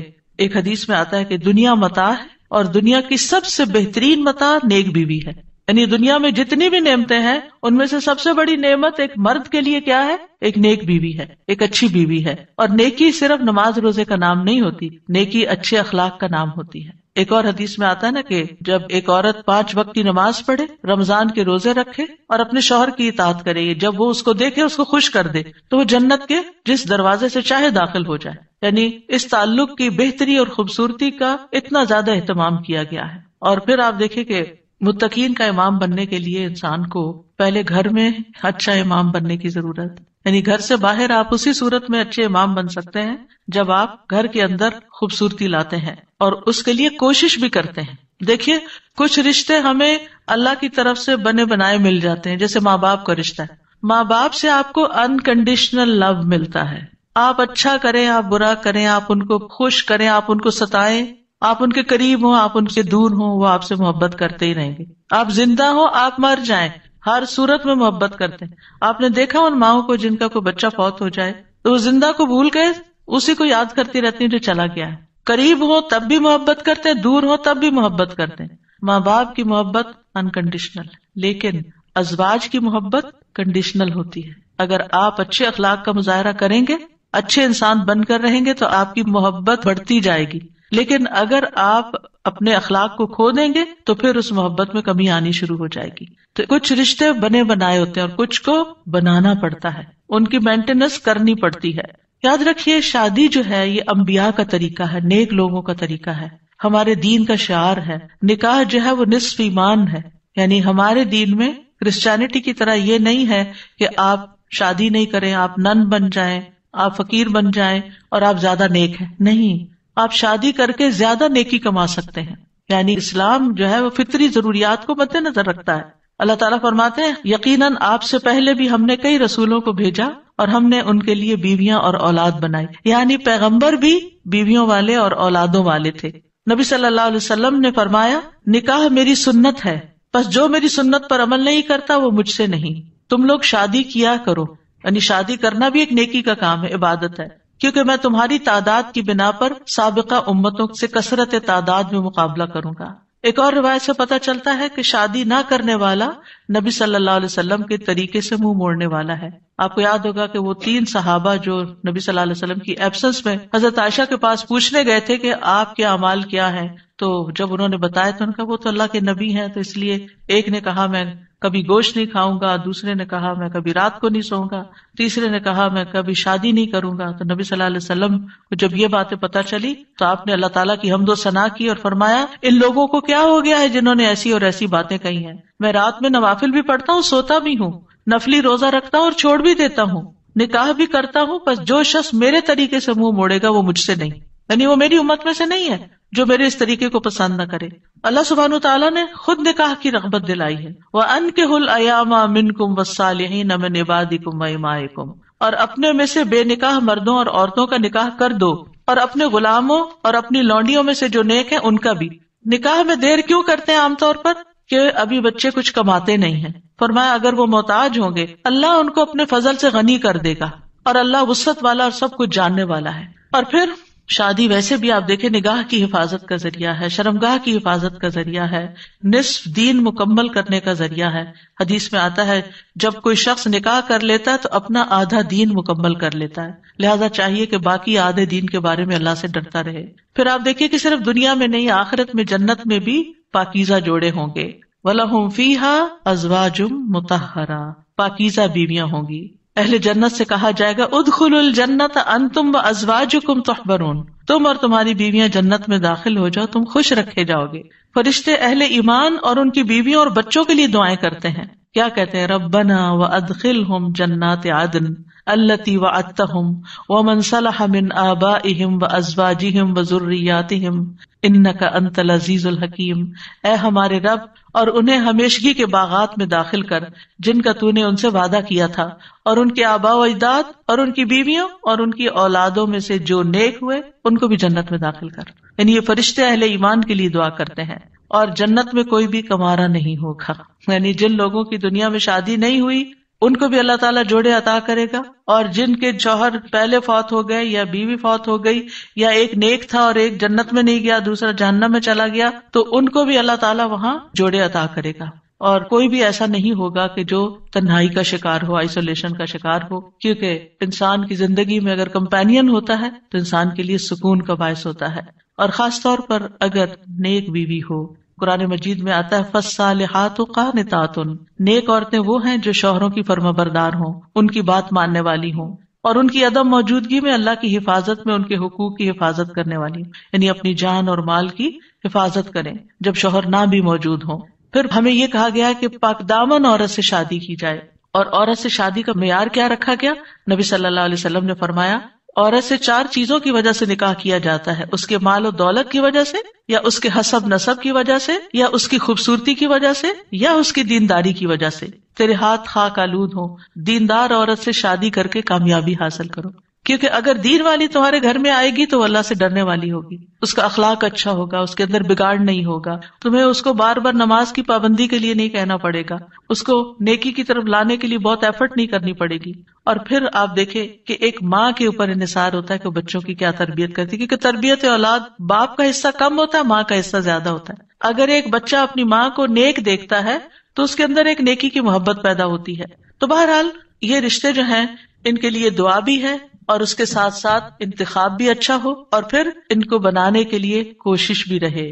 एक हदीस में आता है कि दुनिया मता है और दुनिया की सबसे बेहतरीन मता नेक बीवी है यानी दुनिया में जितनी भी नेमतें हैं उनमें से सबसे बड़ी नेमत एक मर्द के लिए क्या है एक नेक बीवी है एक अच्छी बीवी है और नेकी सिर्फ नमाज रोजे का नाम नहीं होती नेकी अच्छे अखलाक का नाम होती है एक और हदीस में आता है ना कि जब एक औरत पांच वक्त की नमाज पढ़े रमजान के रोजे रखे और अपने शोहर की इतात करे जब वो उसको देखे उसको खुश कर दे तो वो जन्नत के जिस दरवाजे से चाहे दाखिल हो जाए यानी इस ताल्लुक की बेहतरी और खूबसूरती का इतना ज्यादा एहतमाम किया गया है और फिर आप देखे कि मुतकीन का इमाम बनने के लिए इंसान को पहले घर में अच्छा इमाम बनने की जरूरत है यानी घर से बाहर आप उसी सूरत में अच्छे इमाम बन सकते हैं जब आप घर के अंदर खूबसूरती लाते हैं और उसके लिए कोशिश भी करते हैं देखिए कुछ रिश्ते हमें अल्लाह की तरफ से बने बनाए मिल जाते हैं जैसे माँ बाप का रिश्ता है माँ बाप से आपको अनकंडीशनल लव मिलता है आप अच्छा करें आप बुरा करें आप उनको खुश करें आप उनको सताएं आप उनके करीब हो आप उनके दूर हो वो आपसे मोहब्बत करते ही रहेंगे आप जिंदा हो आप मर जाएं हर सूरत में मोहब्बत करते हैं आपने देखा उन माओ को जिनका कोई बच्चा फौत हो जाए तो वो जिंदा को भूल गए उसी को याद करती रहती है जो चला गया है करीब हो तब भी मोहब्बत करते हैं दूर हो तब भी मोहब्बत करते हैं माँ बाप की मोहब्बत अनकंडीशनल लेकिन अजवाज की मोहब्बत कंडीशनल होती है अगर आप अच्छे अखलाक का मुजाहरा करेंगे अच्छे इंसान बनकर रहेंगे तो आपकी मोहब्बत बढ़ती जाएगी लेकिन अगर आप अपने अखलाक को खो देंगे तो फिर उस मोहब्बत में कमी आनी शुरू हो जाएगी तो कुछ रिश्ते बने बनाए होते हैं और कुछ को बनाना पड़ता है उनकी मेंटेनेंस करनी पड़ती है याद रखिए शादी जो है ये अम्बिया का तरीका है नेक लोगों का तरीका है हमारे दीन का शार है निकाह जो है वो निस्फ ईमान है यानी हमारे दीन में क्रिश्चियनिटी की तरह ये नहीं है कि आप शादी नहीं करें आप नन बन जाएं आप फकीर बन जाएं और आप ज्यादा नेक हैं नहीं आप शादी करके ज्यादा नेकी कमा सकते हैं यानी इस्लाम जो है वो फितरी जरूरियात को मद्देनजर रखता है अल्लाह ताला फरमाते हैं यकीनन आपसे पहले भी हमने कई रसूलों को भेजा और हमने उनके लिए बीवियां और औलाद बनाई यानी पैगंबर भी बीवियों वाले और औलादों वाले थे नबी सल्लल्लाहु अलैहि वसल्लम ने फरमाया निकाह मेरी सुन्नत है बस जो मेरी सुन्नत पर अमल नहीं करता वो मुझसे नहीं तुम लोग शादी किया करो यानी शादी करना भी एक नेकी का काम है इबादत है क्योंकि मैं तुम्हारी तादाद की बिना पर सबका उम्मतों से कसरत तादाद में मुकाबला करूंगा एक और रिवायत से पता चलता है कि शादी ना करने वाला नबी सल्लल्लाहु अलैहि वसल्लम के तरीके से मुंह मोड़ने वाला है आपको याद होगा कि वो तीन सहाबा जो नबी सल्लल्लाहु अलैहि वसल्लम की एब्सेंस में हजरत आयशा के पास पूछने गए थे कि आपके अमाल क्या है तो जब उन्होंने बताया तो उनका वो तो अल्लाह के नबी है तो इसलिए एक ने कहा मैं कभी गोश्त नहीं खाऊंगा दूसरे ने कहा मैं कभी रात को नहीं सोऊंगा तीसरे ने कहा मैं कभी शादी नहीं करूंगा तो नबी सल्लल्लाहु अलैहि वसल्लम को जब ये बातें पता चली तो आपने अल्लाह ताला की हमदो सना की और फरमाया इन लोगों को क्या हो गया है जिन्होंने ऐसी और ऐसी बातें कही है मैं रात में नवाफिल भी पढ़ता हूँ सोता भी हूँ नफली रोजा रखता हूँ और छोड़ भी देता हूँ निकाह भी करता हूँ बस जो शख्स मेरे तरीके से मुंह मोड़ेगा वो मुझसे नहीं यानी वो मेरी उम्मत में से नहीं है जो मेरे इस तरीके को पसंद न करे अल्लाह सुबहान तला ने खुद निकाह की रगबत दिलाई है वह अन के हुल अयामा मिन कुम वसालहीन अमन इबादी कुम कुम और अपने में से बेनिकाह मर्दों और औरतों का निकाह कर दो और अपने गुलामों और अपनी लौंडियों में से जो नेक है उनका भी निकाह में देर क्यों करते हैं आमतौर पर कि अभी बच्चे कुछ कमाते नहीं हैं फरमाया अगर वो मोहताज होंगे अल्लाह उनको अपने फजल से गनी कर देगा और अल्लाह वसत वाला और सब कुछ जानने वाला है और फिर शादी वैसे भी आप देखें निगाह की हिफाजत का जरिया है शर्मगाह की हिफाजत का जरिया है निसफ दीन मुकम्मल करने का जरिया है हदीस में आता है जब कोई शख्स निकाह कर लेता है तो अपना आधा दीन मुकम्मल कर लेता है लिहाजा चाहिए कि बाकी आधे दीन के बारे में अल्लाह से डरता रहे फिर आप देखिए कि सिर्फ दुनिया में नहीं आखिरत में जन्नत में भी पाकिजा जोड़े होंगे वला फीहा अजवाजुम मुतहरा पाकिजा बीवियां होंगी अहले जन्नत से कहा जाएगा उद खुल जन्नत अन तुम व अजवाजुकुम तहबरून तुम और तुम्हारी बीवियां जन्नत में दाखिल हो जाओ तुम खुश रखे जाओगे फरिश्ते अहले ईमान और उनकी बीवियों और बच्चों के लिए दुआएं करते हैं क्या कहते हैं रब बना व अदखिल हम जन्नात आदन अल्लती व अतहम व मनसलह मिन आबा इहम व अजवाजी हम व जुर्रियातिम इन का अंतल अजीजुल हकीम ए हमारे रब और उन्हें हमेशगी के बागात में दाखिल कर जिनका तूने उनसे वादा किया था और उनके आबा व अजदाद और उनकी बीवियों और उनकी औलादों में से जो नेक हुए उनको भी जन्नत में दाखिल कर यानी ये फरिश्ते अहले ईमान के लिए दुआ करते हैं और जन्नत में कोई भी कमारा नहीं होगा यानी जिन लोगों की दुनिया में शादी नहीं हुई उनको भी अल्लाह ताला जोड़े अता करेगा और जिनके जौहर पहले फौत हो गए या बीवी फौत हो गई या एक नेक था और एक जन्नत में नहीं गया दूसरा जहन्नम में चला गया तो उनको भी अल्लाह ताला वहां जोड़े अता करेगा और कोई भी ऐसा नहीं होगा कि जो तन्हाई का शिकार हो आइसोलेशन का शिकार हो क्योंकि इंसान की जिंदगी में अगर कंपेनियन होता है तो इंसान के लिए सुकून का बायस होता है और खास तौर पर अगर नेक बीवी हो कुरान मजीद में आता है फसालहात कानतातुन नेक औरतें वो हैं जो शोहरों की बरदार हों उनकी बात मानने वाली हों और उनकी अदम मौजूदगी में अल्लाह की हिफाजत में उनके हुकूक की हिफाजत करने वाली यानी अपनी जान और माल की हिफाजत करें जब शोहर ना भी मौजूद हो फिर हमें ये कहा गया है कि पाकदामन औरत से शादी की जाए और औरत से शादी का मैार क्या रखा गया नबी सल्लाम ने फरमाया औरत से चार चीजों की वजह से निकाह किया जाता है उसके माल और दौलत की वजह से या उसके हसब नसब की वजह से या उसकी खूबसूरती की वजह से या उसकी दीनदारी की वजह से तेरे हाथ खाक आलूद हो दीनदार औरत से शादी करके कामयाबी हासिल करो क्योंकि अगर दीन वाली तुम्हारे घर में आएगी तो अल्लाह से डरने वाली होगी उसका अखलाक अच्छा होगा उसके अंदर बिगाड़ नहीं होगा तुम्हें उसको बार बार नमाज की पाबंदी के लिए नहीं कहना पड़ेगा उसको नेकी की तरफ लाने के लिए बहुत एफर्ट नहीं करनी पड़ेगी और फिर आप देखे की एक माँ के ऊपर इसार होता है कि बच्चों की क्या तरबियत करती है क्योंकि तरबियत औलाद बाप का हिस्सा कम होता है माँ का हिस्सा ज्यादा होता है अगर एक बच्चा अपनी माँ को नेक देखता है तो उसके अंदर एक नेकी की मोहब्बत पैदा होती है तो बहरहाल ये रिश्ते जो हैं इनके लिए दुआ भी है और उसके साथ साथ इंतखाब भी अच्छा हो और फिर इनको बनाने के लिए कोशिश भी रहे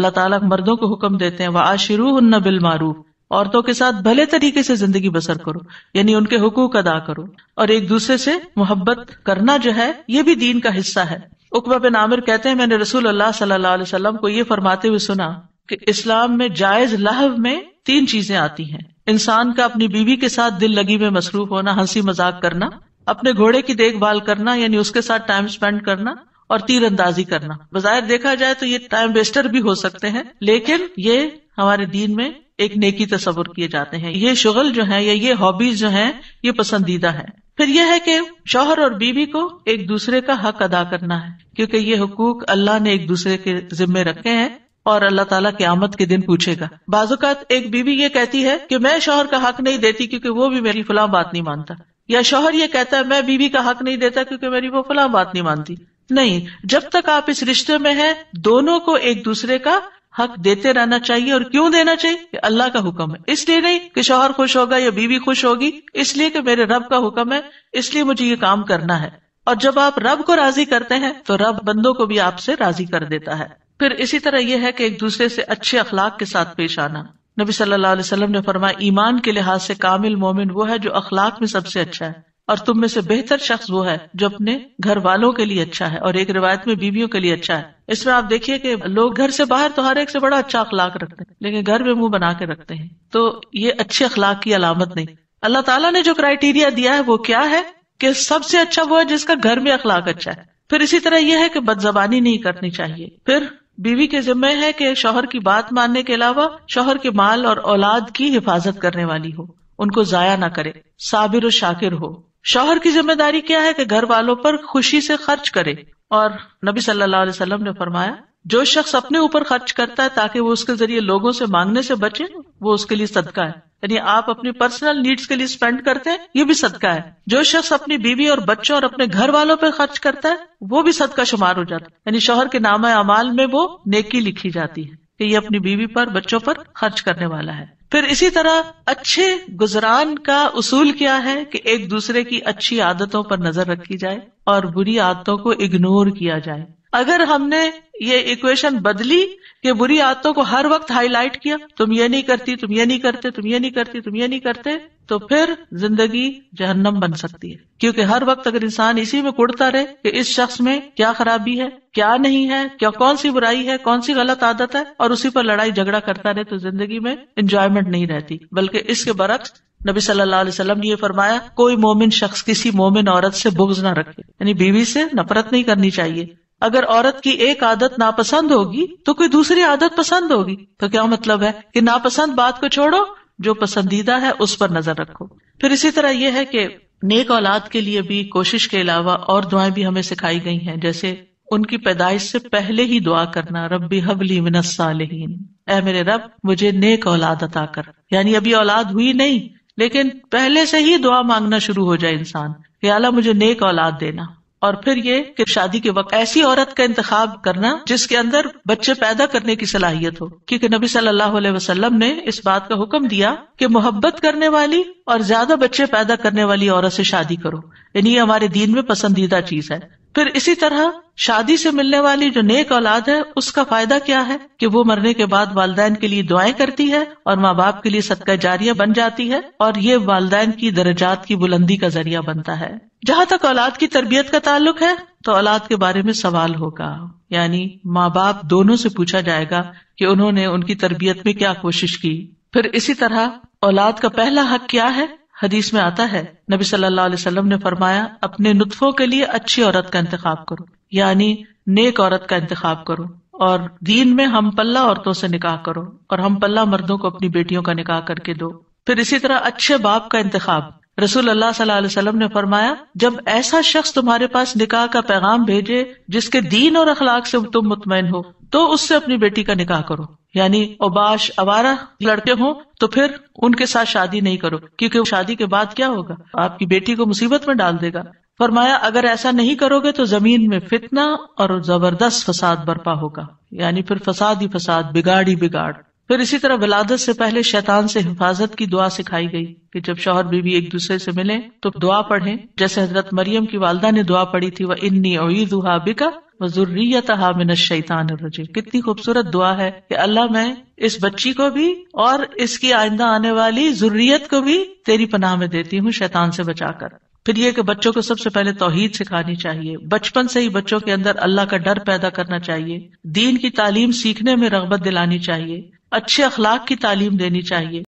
अल्लाह ताला मर्दों को हुक्म देते हैं वह आशिरू न बिल मारूफ औरतों के साथ भले तरीके से जिंदगी बसर करो यानी उनके हुकूक अदा करो और एक दूसरे से मोहब्बत करना जो है ये भी दीन का हिस्सा है उकबा बिन आमिर कहते हैं मैंने रसूल अल्लाह सल्लल्लाहु अलैहि वसल्लम को ये फरमाते हुए सुना कि इस्लाम में जायज लहव में तीन चीजें आती हैं इंसान का अपनी बीवी के साथ दिल लगी में मसरूफ होना हंसी मजाक करना अपने घोड़े की देखभाल करना यानी उसके साथ टाइम स्पेंड करना और तीर अंदाजी करना बाजार देखा जाए तो ये टाइम वेस्टर भी हो सकते हैं लेकिन ये हमारे दीन में एक नेकी तस्वुर किए जाते हैं ये शुगल जो है या ये हॉबीज जो है ये पसंदीदा है फिर यह है कि शोहर और बीवी को एक दूसरे का हक अदा करना है क्योंकि ये हकूक अल्लाह ने एक दूसरे के जिम्मे रखे हैं और अल्लाह ताला के आमद के दिन पूछेगा बाजुकात एक बीवी ये कहती है कि मैं शोहर का हक नहीं देती क्योंकि वो भी मेरी फलाह बात नहीं मानता या शोहर ये कहता है मैं बीवी का हक नहीं देता क्योंकि मेरी वो फला बात नहीं मानती नहीं जब तक आप इस रिश्ते में हैं दोनों को एक दूसरे का हक देते रहना चाहिए और क्यों देना चाहिए अल्लाह का हुक्म है इसलिए नहीं कि शोहर खुश होगा या बीवी खुश होगी इसलिए कि मेरे रब का हुक्म है इसलिए मुझे ये काम करना है और जब आप रब को राजी करते हैं तो रब बंदों को भी आपसे राजी कर देता है फिर इसी तरह यह है कि एक दूसरे से अच्छे अखलाक के साथ पेश आना नबी सल्लल्लाहु अलैहि वसल्लम ने फरमाया ईमान के लिहाज से कामिल मोमिन वो है जो अखलाक में सबसे अच्छा है और तुम में से बेहतर शख्स वो है जो अपने घर वालों के लिए अच्छा है और एक रिवायत में बीवियों के लिए अच्छा है इसमें आप देखिए कि लोग घर से बाहर तो हर एक से बड़ा अच्छा अखलाक रखते हैं लेकिन घर में मुंह बना के रखते हैं तो ये अच्छे अखलाक की अलामत नहीं अल्लाह ताला ने जो क्राइटेरिया दिया है वो क्या है कि सबसे अच्छा वो है जिसका घर में अखलाक अच्छा है फिर इसी तरह यह है कि बदजबानी नहीं करनी चाहिए फिर बीवी के जिम्मे है कि शोहर की बात मानने के अलावा शोहर के माल और औलाद की हिफाजत करने वाली हो उनको जाया ना करे साबिर और शाकिर हो शोहर की जिम्मेदारी क्या है कि घर वालों पर खुशी से खर्च करे और नबी सल्लल्लाहु अलैहि वसल्लम ने फरमाया जो शख्स अपने ऊपर खर्च करता है ताकि वो उसके जरिए लोगों से मांगने से बचे वो उसके लिए सदका है यानी आप अपनी पर्सनल नीड्स के लिए स्पेंड करते हैं ये भी सदका है जो शख्स अपनी बीवी और बच्चों और अपने घर वालों पर खर्च करता है वो भी सदका शुमार हो जाता है यानी शोहर के नाम अमाल में वो नेकी लिखी जाती है कि ये अपनी बीवी पर बच्चों पर खर्च करने वाला है फिर इसी तरह अच्छे गुजरान का उसूल क्या है कि एक दूसरे की अच्छी आदतों पर नजर रखी जाए और बुरी आदतों को इग्नोर किया जाए अगर हमने ये इक्वेशन बदली कि बुरी आदतों को हर वक्त हाईलाइट किया तुम ये नहीं करती तुम ये नहीं करते तुम ये नहीं करती तुम ये नहीं करते तो फिर जिंदगी जहन्नम बन सकती है क्योंकि हर वक्त अगर इंसान इसी में कुड़ता रहे कि इस शख्स में क्या खराबी है क्या नहीं है क्या कौन सी बुराई है कौन सी गलत आदत है और उसी पर लड़ाई झगड़ा करता रहे तो जिंदगी में इंजॉयमेंट नहीं रहती बल्कि इसके बरक्स नबी सल्लल्लाहु अलैहि वसल्लम ने ये फरमाया कोई मोमिन शख्स किसी मोमिन औरत से बुग्ज ना रखे यानी बीवी से नफरत नहीं करनी चाहिए अगर औरत की एक आदत नापसंद होगी तो कोई दूसरी आदत पसंद होगी तो क्या मतलब है कि नापसंद बात को छोड़ो जो पसंदीदा है उस पर नजर रखो फिर इसी तरह यह है कि नेक औलाद के लिए भी कोशिश के अलावा और दुआएं भी हमें सिखाई गई हैं जैसे उनकी पैदाइश से पहले ही दुआ करना रबी हबली मिनसालहीन ए मेरे रब मुझे नेक औलाद अता कर यानी अभी औलाद हुई नहीं लेकिन पहले से ही दुआ मांगना शुरू हो जाए इंसान कि अला मुझे नेक औलाद देना और फिर ये कि शादी के वक्त ऐसी औरत का इंतखाब करना जिसके अंदर बच्चे पैदा करने की सलाहियत हो क्योंकि नबी सल्लल्लाहु अलैहि वसल्लम ने इस बात का हुक्म दिया कि मोहब्बत करने वाली और ज्यादा बच्चे पैदा करने वाली औरत से शादी करो यानी ये हमारे दीन में पसंदीदा चीज है फिर इसी तरह शादी से मिलने वाली जो नेक औलाद है उसका फायदा क्या है कि वो मरने के बाद वालदेन के लिए दुआएं करती है और माँ बाप के लिए सदका जारिया बन जाती है और ये वालदेन की दर्जात की बुलंदी का जरिया बनता है जहाँ तक औलाद की तरबियत का ताल्लुक है तो औलाद के बारे में सवाल होगा यानी माँ बाप दोनों से पूछा जाएगा की उन्होंने उनकी तरबियत में क्या कोशिश की फिर इसी तरह औलाद का पहला हक क्या है हदीस में आता है नबी सल्लल्लाहु अलैहि वसल्लम ने फरमाया अपने नुतफों के लिए अच्छी औरत का इंतखाब करो यानी नेक औरत का इंतखाब करो और दीन में हम पल्ला औरतों से निकाह करो और हम पल्ला मर्दों को अपनी बेटियों का निकाह करके दो फिर इसी तरह अच्छे बाप का इंतखाब रसूल अल्लाह सल्लल्लाहु अलैहि वसल्लम ने फरमाया जब ऐसा शख्स तुम्हारे पास निकाह का पैगाम भेजे जिसके दीन और अखलाक से तुम मुतमिन हो तो उससे अपनी बेटी का निकाह करो यानी उबाश आवारा लड़के हों तो फिर उनके साथ शादी नहीं करो क्योंकि शादी के बाद क्या होगा आपकी बेटी को मुसीबत में डाल देगा फरमाया अगर ऐसा नहीं करोगे तो जमीन में फितना और जबरदस्त फसाद बर्पा होगा यानी फिर फसाद ही फसाद बिगाड़ ही बिगाड़ फिर इसी तरह विलादत से पहले शैतान से हिफाजत की दुआ सिखाई गई कि जब शोहर बीवी एक दूसरे से मिले तो दुआ पढ़ें जैसे हजरत मरियम की वालदा ने दुआ पढ़ी थी वह इन्नी ओईदुहा बिका वजुर्रियत हामिन शैतान कितनी खूबसूरत दुआ है कि अल्लाह मैं इस बच्ची को भी और इसकी आइंदा आने वाली जरूरीत को भी तेरी पनाह में देती हूँ शैतान से बचाकर फिर ये कि बच्चों को सबसे पहले तोहहीद सिखानी चाहिए बचपन से ही बच्चों के अंदर अल्लाह का डर पैदा करना चाहिए दीन की तालीम सीखने में रगबत दिलानी चाहिए अच्छे अखलाक की तालीम देनी चाहिए